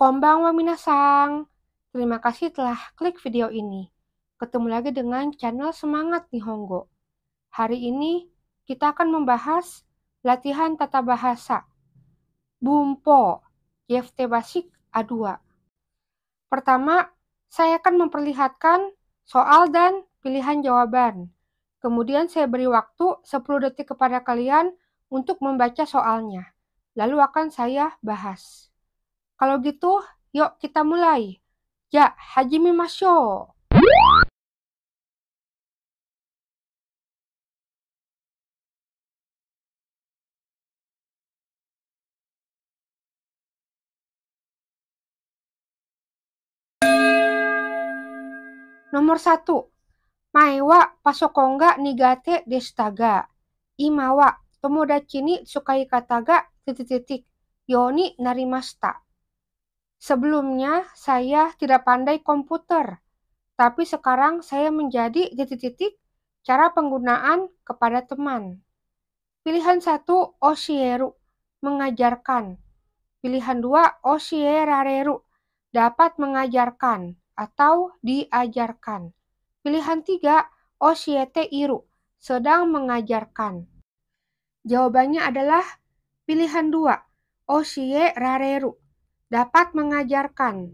Kombang Waminasang. Terima kasih telah klik video ini. Ketemu lagi dengan channel Semangat Nihongo. Hari ini kita akan membahas latihan tata bahasa Bumpo YFT Basic A2. Pertama, saya akan memperlihatkan soal dan pilihan jawaban. Kemudian saya beri waktu 10 detik kepada kalian untuk membaca soalnya. Lalu akan saya bahas. Kalau gitu, yuk kita mulai. Ya, Hajimi masyo. Nomor satu, Maewa pasokonga nigate destaga. Imawa tomodachi ni sukai kataga titik-titik. Yoni narimasta. Sebelumnya saya tidak pandai komputer, tapi sekarang saya menjadi titik-titik cara penggunaan kepada teman. Pilihan satu Oshieru, mengajarkan. Pilihan dua Oshierareru, dapat mengajarkan atau diajarkan. Pilihan tiga Oshiete Iru, sedang mengajarkan. Jawabannya adalah pilihan dua Oshie dapat mengajarkan.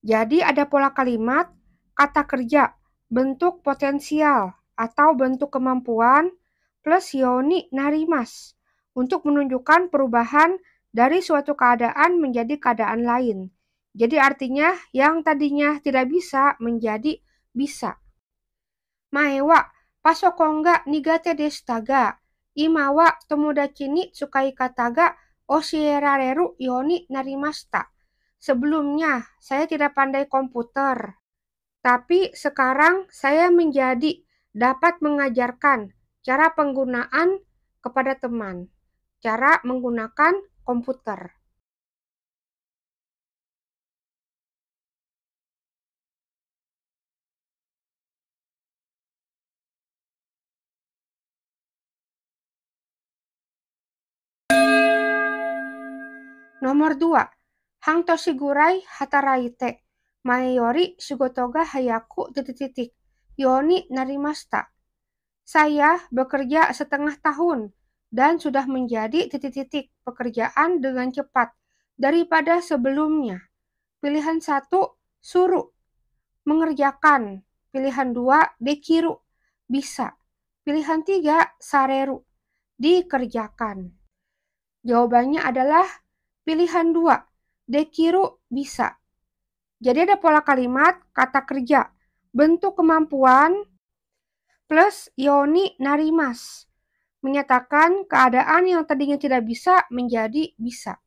Jadi ada pola kalimat, kata kerja, bentuk potensial atau bentuk kemampuan plus yoni narimas untuk menunjukkan perubahan dari suatu keadaan menjadi keadaan lain. Jadi artinya yang tadinya tidak bisa menjadi bisa. Maewa pasokongga nigate destaga, imawa temuda cini sukai kataga Oshirareru oh, Yoni Narimasta. Sebelumnya, saya tidak pandai komputer. Tapi sekarang saya menjadi dapat mengajarkan cara penggunaan kepada teman, cara menggunakan komputer. Nomor 2. to sigurai Hataraite. Mayori sugotoga Hayaku titik-titik. Yoni Narimasta. Saya bekerja setengah tahun dan sudah menjadi titik-titik pekerjaan dengan cepat daripada sebelumnya. Pilihan satu suruh mengerjakan. Pilihan 2 dekiru bisa. Pilihan 3 sareru dikerjakan. Jawabannya adalah Pilihan dua, Dekiru bisa. Jadi ada pola kalimat, kata kerja, bentuk kemampuan, plus yoni narimas. Menyatakan keadaan yang tadinya tidak bisa menjadi bisa.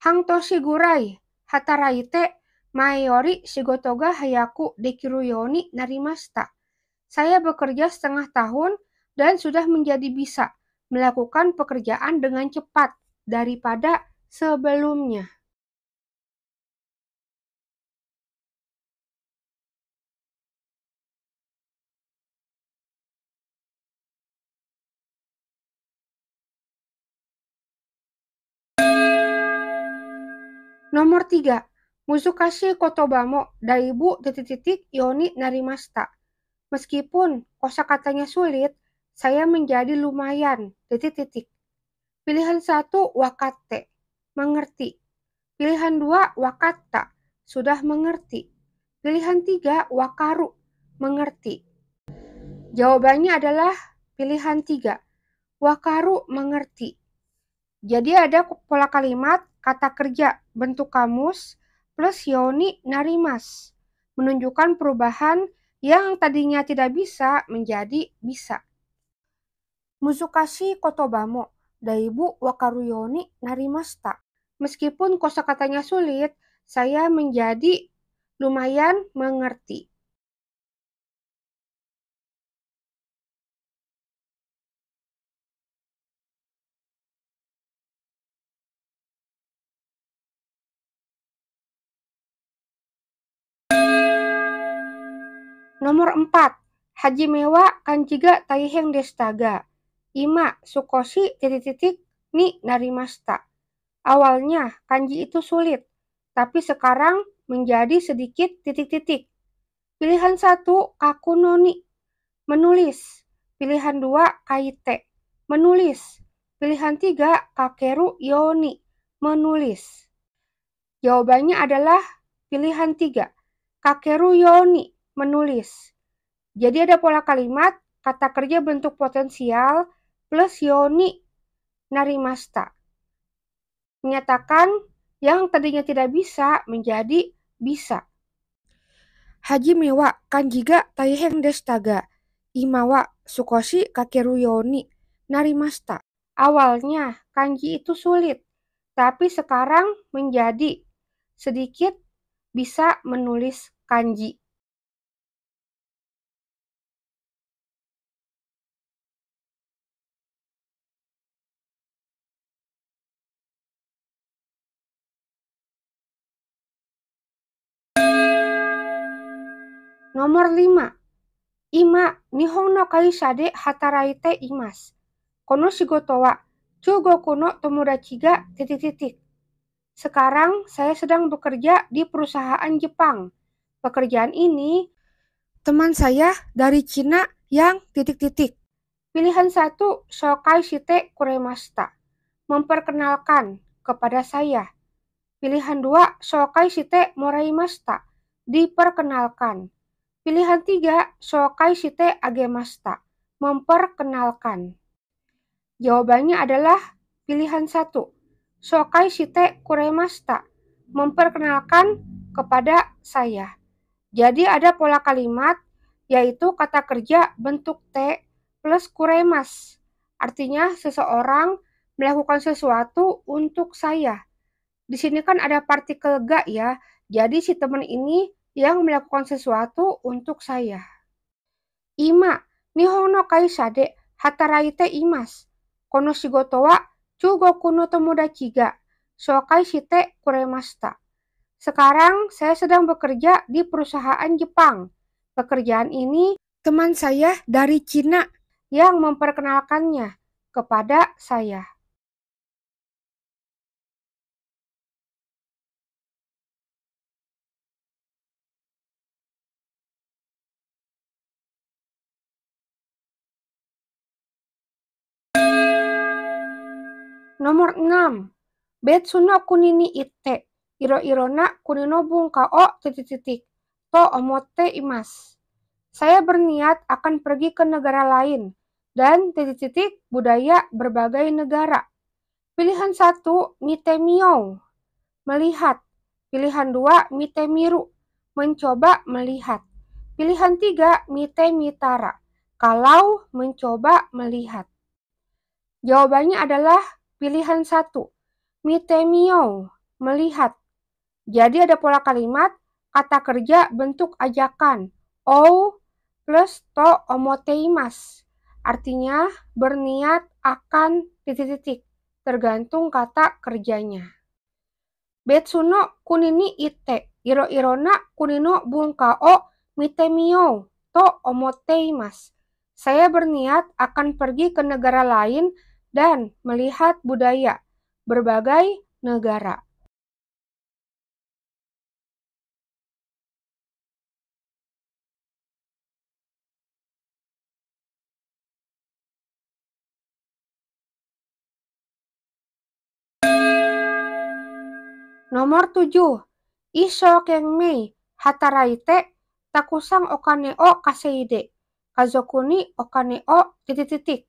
Hangto shigurai, hataraite, mayori shigotoga hayaku dekiru yoni narimasta. Saya bekerja setengah tahun dan sudah menjadi bisa melakukan pekerjaan dengan cepat daripada sebelumnya Nomor 3. Musukashi Kotobamo Daibu titik-titik Yoni Narimasta. Meskipun kosa katanya sulit, saya menjadi lumayan titik-titik. Pilihan satu Wakate mengerti. Pilihan dua, wakata sudah mengerti. Pilihan tiga, wakaru, mengerti. Jawabannya adalah pilihan tiga, wakaru mengerti. Jadi ada pola kalimat, kata kerja, bentuk kamus, plus yoni narimas, menunjukkan perubahan yang tadinya tidak bisa menjadi bisa. Muzukashi kotobamo, daibu wakaru yoni narimasta. Meskipun kosakatanya sulit, saya menjadi lumayan mengerti. Nomor 4. Haji Mewa Kanjiga Taiheng Destaga. Ima Sukosi titik-titik ni narimasta. Awalnya kanji itu sulit, tapi sekarang menjadi sedikit titik-titik. Pilihan satu noni menulis. Pilihan dua kaite, menulis. Pilihan tiga kakeru yoni, menulis. Jawabannya adalah pilihan tiga, kakeru yoni, menulis. Jadi ada pola kalimat, kata kerja bentuk potensial, plus yoni, narimasta menyatakan yang tadinya tidak bisa menjadi bisa. Haji mewa kanjiga tayeng destaga. Imawa sukoshi kakeru yoni narimasta. Awalnya kanji itu sulit, tapi sekarang menjadi sedikit bisa menulis kanji. Nomor 5. Ima, Nihon no Kaisha de Hataraite Imas. Kono shigoto wa Chugoku kono Tomodachi ga titik-titik. Sekarang saya sedang bekerja di perusahaan Jepang. Pekerjaan ini teman saya dari Cina yang titik-titik. Pilihan satu, Shokai Shite Kuremasta, memperkenalkan kepada saya. Pilihan dua, Shokai Shite Moraimasta, diperkenalkan. Pilihan tiga, Shokai Shite Agemasta, memperkenalkan. Jawabannya adalah pilihan satu, Shokai Shite Kuremasta, memperkenalkan kepada saya. Jadi ada pola kalimat, yaitu kata kerja bentuk T plus kuremas. Artinya seseorang melakukan sesuatu untuk saya. Di sini kan ada partikel ga ya, jadi si teman ini yang melakukan sesuatu untuk saya. Ima, nihono no kaisa de hataraite imas. Kono shigoto wa chugoku no tomodachi ga shokai shite kuremasta. Sekarang saya sedang bekerja di perusahaan Jepang. Pekerjaan ini teman saya dari Cina yang memperkenalkannya kepada saya. Nomor 6. Betsu kunini ite. Iro-irona kunino ka o oh, titik-titik. To omote imas. Saya berniat akan pergi ke negara lain dan titik-titik budaya berbagai negara. Pilihan 1, mitemio, melihat. Pilihan 2, mitemiru, mencoba melihat. Pilihan 3, mitemitara, kalau mencoba melihat. Jawabannya adalah Pilihan 1. Mitemio, melihat. Jadi ada pola kalimat, kata kerja bentuk ajakan. O plus to omoteimas. Artinya berniat akan titik-titik, tergantung kata kerjanya. Betsuno kunini ite, iro-irona kunino bungka bungkao mitemio to omoteimas. Saya berniat akan pergi ke negara lain dan melihat budaya berbagai negara. Nomor 7. Iso mei hataraite takusang okane o kaseide. Kazokuni okane o titik-titik.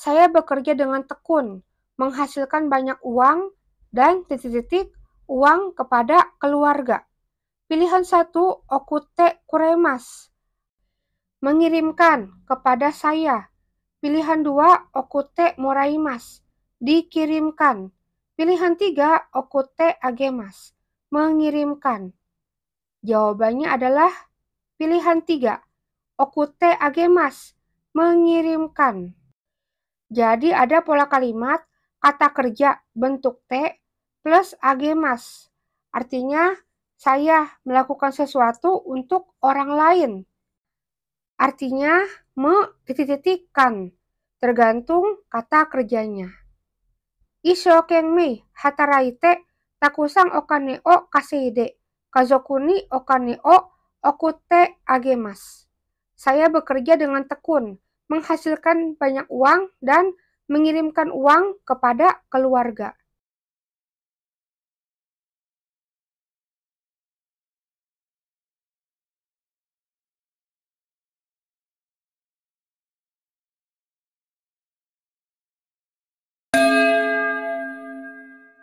Saya bekerja dengan tekun, menghasilkan banyak uang, dan titik-titik uang kepada keluarga. Pilihan satu, Okute Kuremas, mengirimkan kepada saya. Pilihan dua, Okute Moraimas, dikirimkan. Pilihan tiga, Okute Agemas, mengirimkan. Jawabannya adalah pilihan tiga, Okute Agemas, mengirimkan. Jadi ada pola kalimat kata kerja bentuk T plus agemas. Artinya saya melakukan sesuatu untuk orang lain. Artinya me titik-titikkan tergantung kata kerjanya. Isho kenmi hataraite takusang okane o kaseide kazokuni okane o okute agemas. Saya bekerja dengan tekun menghasilkan banyak uang, dan mengirimkan uang kepada keluarga.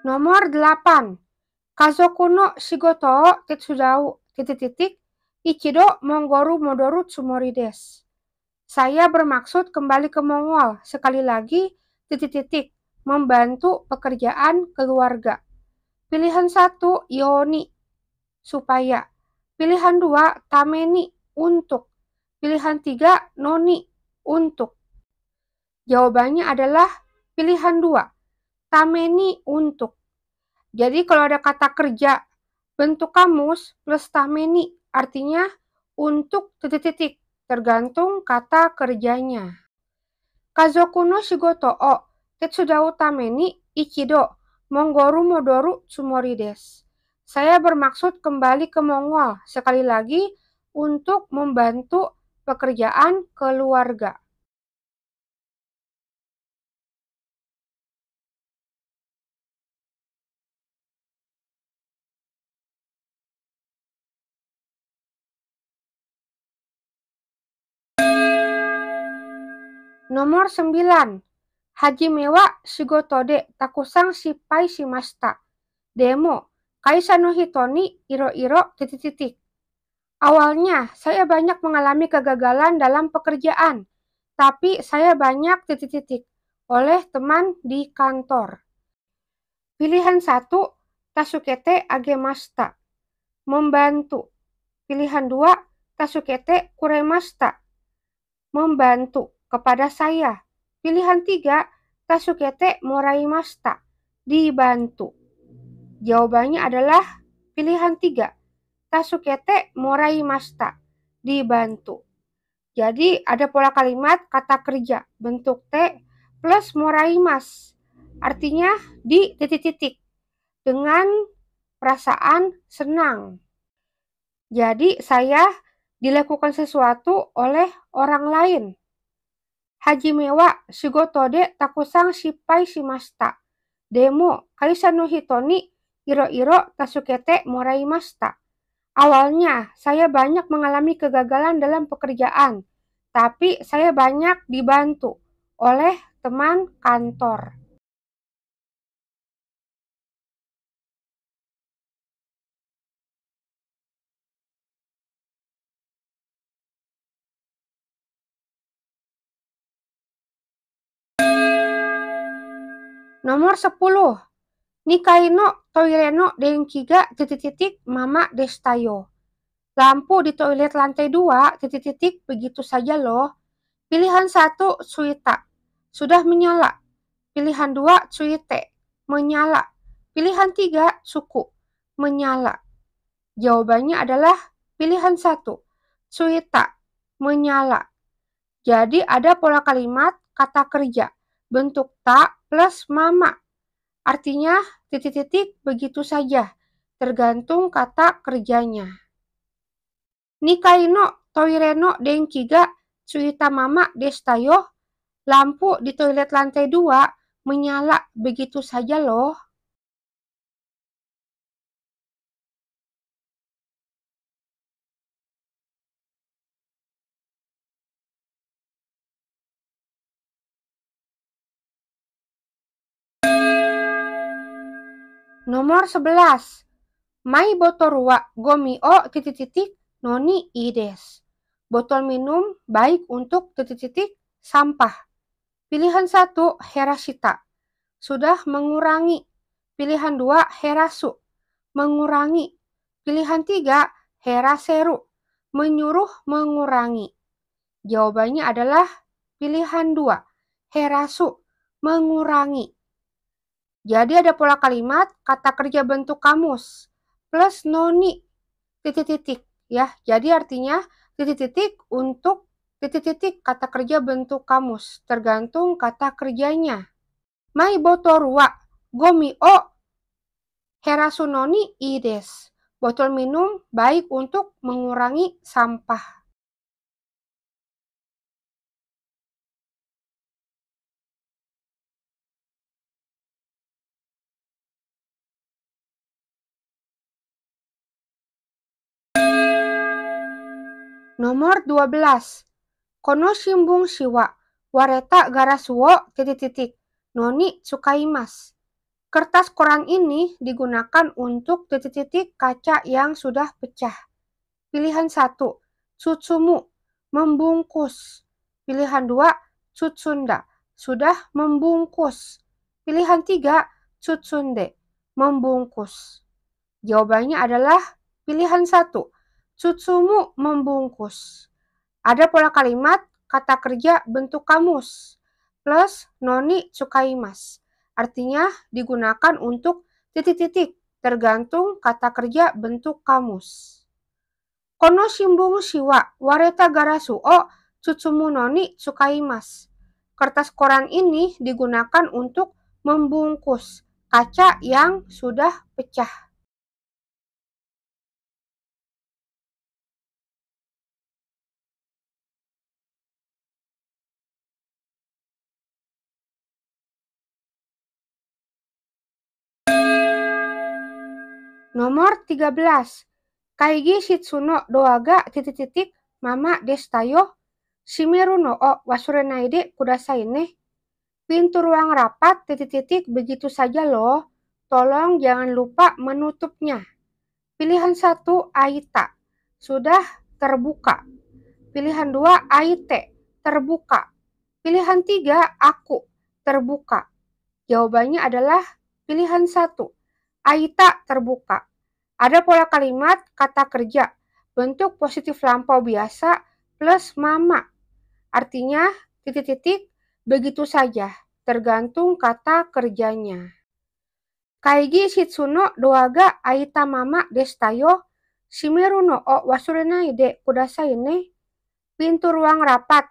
Nomor 8. Kazoku no shigoto tetsudau titik-titik Ichido mongoru modoru tsumori desu. Saya bermaksud kembali ke Mongol, sekali lagi, titik-titik, membantu pekerjaan keluarga. Pilihan satu, Yoni, supaya. Pilihan dua, Tameni, untuk. Pilihan tiga, Noni, untuk. Jawabannya adalah pilihan dua, Tameni, untuk. Jadi kalau ada kata kerja, bentuk kamus plus Tameni, artinya untuk titik-titik tergantung kata kerjanya. Kazoku no shigoto o tetsuda utame ni ichido mongoru modoru tsumori desu. Saya bermaksud kembali ke Mongol sekali lagi untuk membantu pekerjaan keluarga. Nomor 9. mewah Mewa Sugotode takusang sipai simasta Demo, Kaisano hitoni iro-iro titik-titik. Awalnya, saya banyak mengalami kegagalan dalam pekerjaan, tapi saya banyak titik-titik oleh teman di kantor. Pilihan 1, Tasukete Agemasta, membantu. Pilihan 2, Tasukete Kuremasta, membantu kepada saya. Pilihan tiga, Tasukete Moraimasta, dibantu. Jawabannya adalah pilihan tiga, Tasukete Moraimasta, dibantu. Jadi ada pola kalimat kata kerja bentuk T plus moraimas. Artinya di titik-titik dengan perasaan senang. Jadi saya dilakukan sesuatu oleh orang lain. Haji mewa, shigoto de takusang shippai shimashita. Demo, kaisa no hito ni iro-iro tasukete moraimashita. Awalnya, saya banyak mengalami kegagalan dalam pekerjaan, tapi saya banyak dibantu oleh teman kantor. Nomor 10. Nikaino Toireno ga titik-titik Mama Destayo. Lampu di toilet lantai 2 titik-titik begitu saja loh. Pilihan 1 Suita. Sudah menyala. Pilihan 2 Suite. Menyala. Pilihan 3 Suku. Menyala. Jawabannya adalah pilihan 1. Suita. Menyala. Jadi ada pola kalimat kata kerja bentuk tak plus mama. Artinya titik-titik begitu saja, tergantung kata kerjanya. nikaino toireno toireno ga suita mama destayo. Lampu di toilet lantai dua menyala begitu saja loh. Nomor 11. Mai botol ruak gomi o titik-titik noni ides. Botol minum baik untuk titik-titik sampah. Pilihan 1 Herashita. Sudah mengurangi. Pilihan 2 Herasu. Mengurangi. Pilihan 3 Heraseru. Menyuruh mengurangi. Jawabannya adalah pilihan 2 Herasu. Mengurangi. Jadi ada pola kalimat kata kerja bentuk kamus plus noni titik-titik ya. Jadi artinya titik-titik untuk titik-titik kata kerja bentuk kamus tergantung kata kerjanya. Mai botol wa gomi o herasunoni ides. Botol minum baik untuk mengurangi sampah. Nomor 12. Kono shimbung siwa wareta garaswo titik-titik, noni sukaimas Kertas koran ini digunakan untuk titik-titik kaca yang sudah pecah. Pilihan 1. Tsutsumu, membungkus. Pilihan 2. Tsutsunda, sudah membungkus. Pilihan 3. Tsutsunde, membungkus. Jawabannya adalah pilihan 1 Tsutsumu membungkus. Ada pola kalimat, kata kerja bentuk kamus, plus noni tsukaimas. Artinya digunakan untuk titik-titik, tergantung kata kerja bentuk kamus. Kono shimbung shiwa wareta garasu o tsutsumu noni tsukaimas. Kertas koran ini digunakan untuk membungkus kaca yang sudah pecah. Nomor 13. Kaigi Shitsuno Doaga titik titik Mama Destayo Shimeru no o Wasurenaide Kudasai ne. Pintu ruang rapat titik titik begitu saja loh. Tolong jangan lupa menutupnya. Pilihan satu Aita sudah terbuka. Pilihan dua Aite terbuka. Pilihan tiga aku terbuka. Jawabannya adalah pilihan satu. Aita terbuka. Ada pola kalimat kata kerja, bentuk positif lampau biasa plus mama. Artinya, titik-titik begitu saja, tergantung kata kerjanya. Kaigi shitsuno doaga aita mama destayo shimeru no o wasurenai de kudasai ne. Pintu ruang rapat.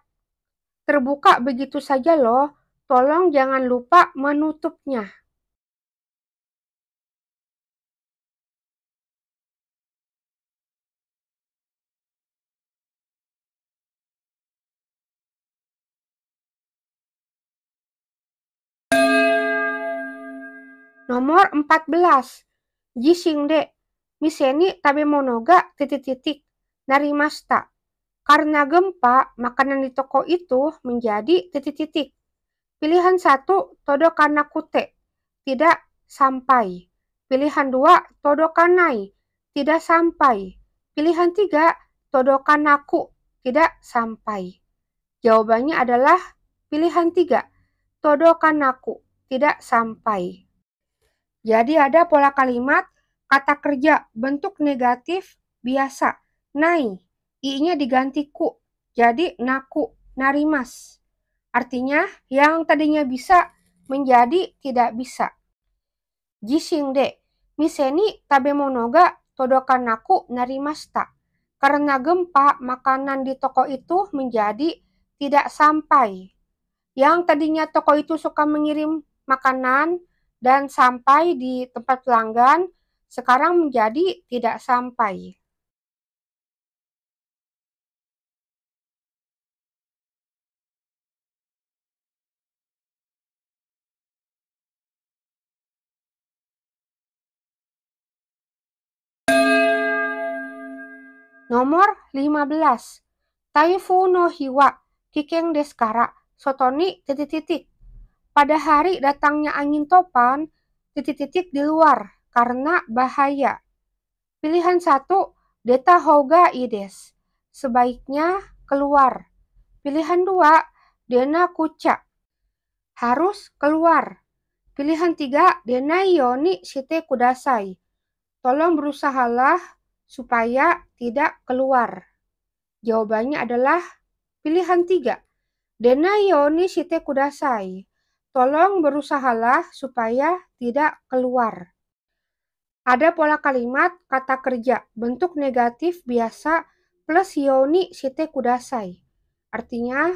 Terbuka begitu saja loh, tolong jangan lupa menutupnya. Nomor 14. de. Miseni tabe monoga titik-titik. Narimasta. Karena gempa, makanan di toko itu menjadi titik-titik. Pilihan 1. Todo karena kute. Tidak sampai. Pilihan 2. Todo kanai. Tidak sampai. Pilihan 3. Todo kanaku. Tidak sampai. Jawabannya adalah pilihan 3. Todo kanaku. Tidak sampai. Jadi ada pola kalimat kata kerja bentuk negatif biasa nai. I-nya diganti ku. Jadi naku narimas. Artinya yang tadinya bisa menjadi tidak bisa. de, miseni tabe monoga todokan naku narimas tak. Karena gempa, makanan di toko itu menjadi tidak sampai. Yang tadinya toko itu suka mengirim makanan, dan sampai di tempat pelanggan sekarang menjadi tidak sampai. Nomor 15. Taifu no hiwa, kikeng deskara, sotoni titik-titik pada hari datangnya angin topan, titik-titik di luar karena bahaya. Pilihan satu, Deta Hoga Ides. Sebaiknya keluar. Pilihan dua, Dena Kuca. Harus keluar. Pilihan tiga, Dena Yoni Site Kudasai. Tolong berusahalah supaya tidak keluar. Jawabannya adalah pilihan tiga. Dena Yoni Site Kudasai. Tolong berusahalah supaya tidak keluar. Ada pola kalimat kata kerja bentuk negatif biasa plus yoni site kudasai. Artinya,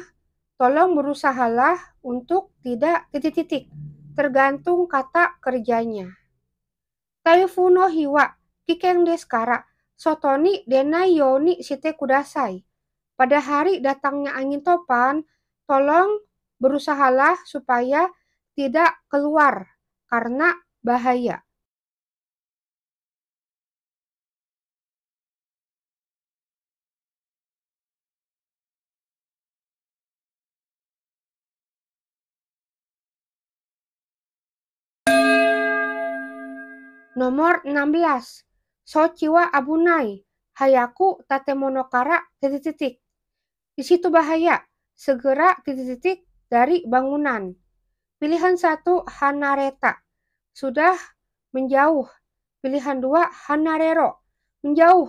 tolong berusahalah untuk tidak titik-titik, tergantung kata kerjanya. Taifuno hiwa kikeng deskara sotoni denai yoni site kudasai. Pada hari datangnya angin topan, tolong berusahalah supaya tidak keluar karena bahaya. Nomor 16. Sochiwa Abunai, Hayaku Tatemonokara, titik-titik. Di situ bahaya, segera titik-titik dari bangunan. Pilihan satu Hanareta sudah menjauh. Pilihan dua Hanarero menjauh.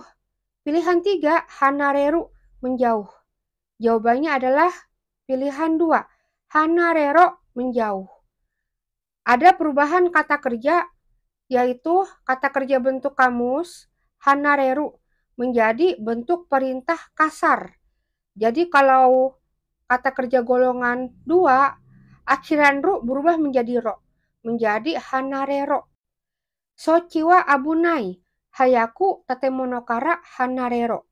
Pilihan tiga Hanareru menjauh. Jawabannya adalah pilihan dua Hanarero menjauh. Ada perubahan kata kerja yaitu kata kerja bentuk kamus Hanareru menjadi bentuk perintah kasar. Jadi kalau kata kerja golongan 2, akhiran ru berubah menjadi ro, menjadi hanarero. Sociwa abunai, hayaku tatemonokara hanarero.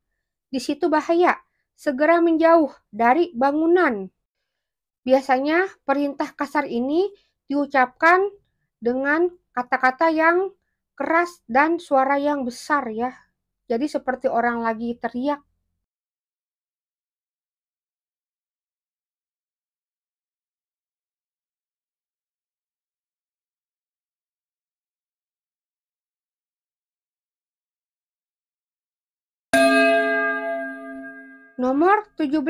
Di situ bahaya, segera menjauh dari bangunan. Biasanya perintah kasar ini diucapkan dengan kata-kata yang keras dan suara yang besar ya. Jadi seperti orang lagi teriak Nomor 17.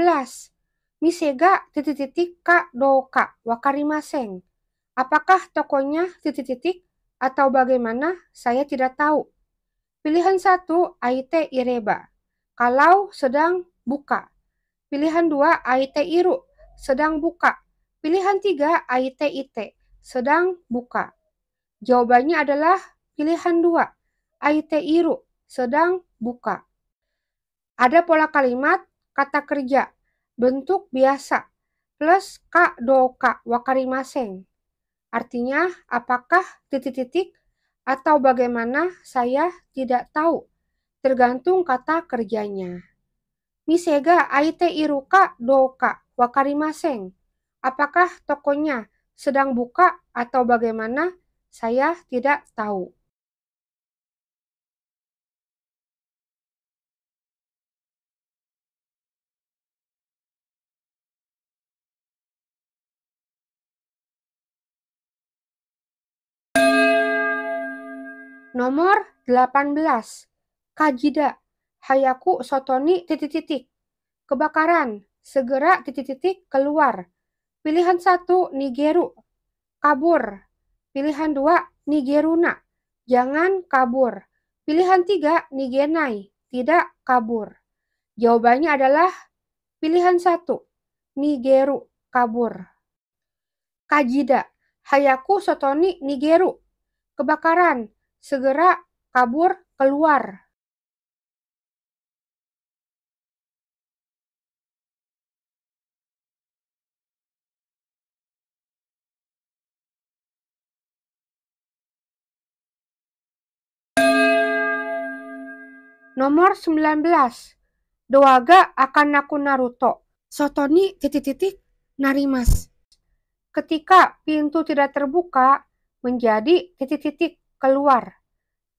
Misega titik titik ka doka wakarimaseng. Apakah tokonya titik titik atau bagaimana saya tidak tahu. Pilihan satu aite ireba. Kalau sedang buka. Pilihan dua aite iru. Sedang buka. Pilihan tiga aite ite. Sedang buka. Jawabannya adalah pilihan dua Aite iru. Sedang buka. Ada pola kalimat kata kerja, bentuk biasa, plus ka do ka wakarimaseng. Artinya, apakah titik-titik atau bagaimana saya tidak tahu, tergantung kata kerjanya. Misega aite iruka doka wakarimaseng. Apakah tokonya sedang buka atau bagaimana? Saya tidak tahu. Nomor 18. Kajida. Hayaku Sotoni titik-titik. Kebakaran. Segera titik-titik keluar. Pilihan satu Nigeru. Kabur. Pilihan 2 Nigeruna. Jangan kabur. Pilihan 3 Nigenai. Tidak kabur. Jawabannya adalah pilihan satu Nigeru kabur. Kajida. Hayaku Sotoni Nigeru. Kebakaran segera kabur keluar Nomor 19. Doaga akan aku Naruto. Sotoni titik-titik narimas. Ketika pintu tidak terbuka menjadi titik-titik keluar.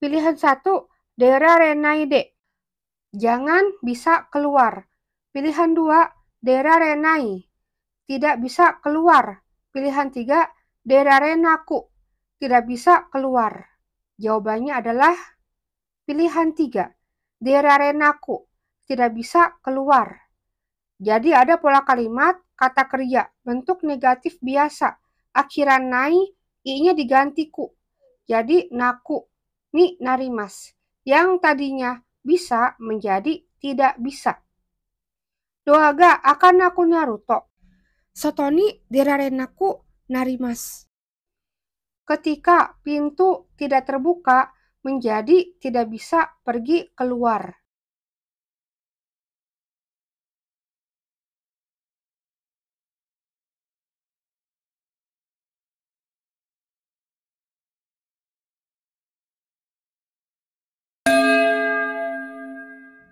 Pilihan satu, daerah Renaide. Jangan bisa keluar. Pilihan dua, daerah Renai. Tidak bisa keluar. Pilihan tiga, daerah Renaku. Tidak bisa keluar. Jawabannya adalah pilihan tiga, daerah Renaku. Tidak bisa keluar. Jadi ada pola kalimat kata kerja bentuk negatif biasa. Akhiran nai, i-nya diganti ku jadi naku ni narimas yang tadinya bisa menjadi tidak bisa. Doaga akan aku Naruto. Sotoni dirarenaku narimas. Ketika pintu tidak terbuka menjadi tidak bisa pergi keluar.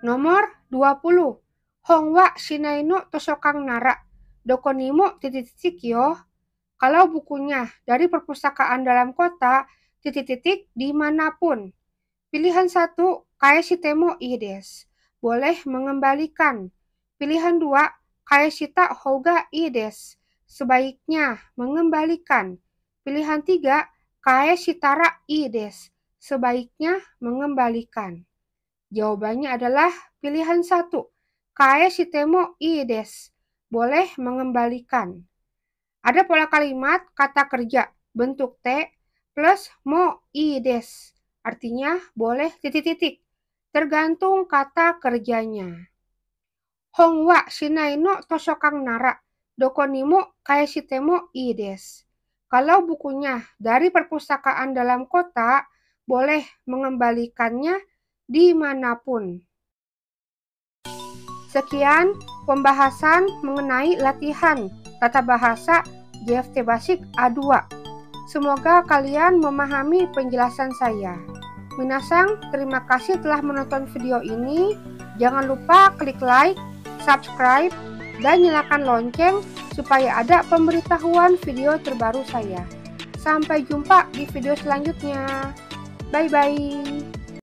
Nomor 20. Hongwa Shinainu Tosokang Nara Dokonimu titik-titik yo. Kalau bukunya dari perpustakaan dalam kota titik-titik dimanapun. Pilihan satu Kaeshitemo Ides. Boleh mengembalikan. Pilihan dua Kaeshita Hoga Ides. Sebaiknya mengembalikan. Pilihan tiga Kaeshitara Ides. Sebaiknya mengembalikan. Jawabannya adalah pilihan satu. Kae sitemo ides. Boleh mengembalikan. Ada pola kalimat kata kerja bentuk T plus mo ides. Artinya boleh titik-titik. Tergantung kata kerjanya. Hongwa no tosokang nara. Dokonimo kae sitemo ides. Kalau bukunya dari perpustakaan dalam kota, boleh mengembalikannya dimanapun. Sekian pembahasan mengenai latihan tata bahasa JFT Basic A2. Semoga kalian memahami penjelasan saya. Minasang, terima kasih telah menonton video ini. Jangan lupa klik like, subscribe, dan nyalakan lonceng supaya ada pemberitahuan video terbaru saya. Sampai jumpa di video selanjutnya. Bye-bye.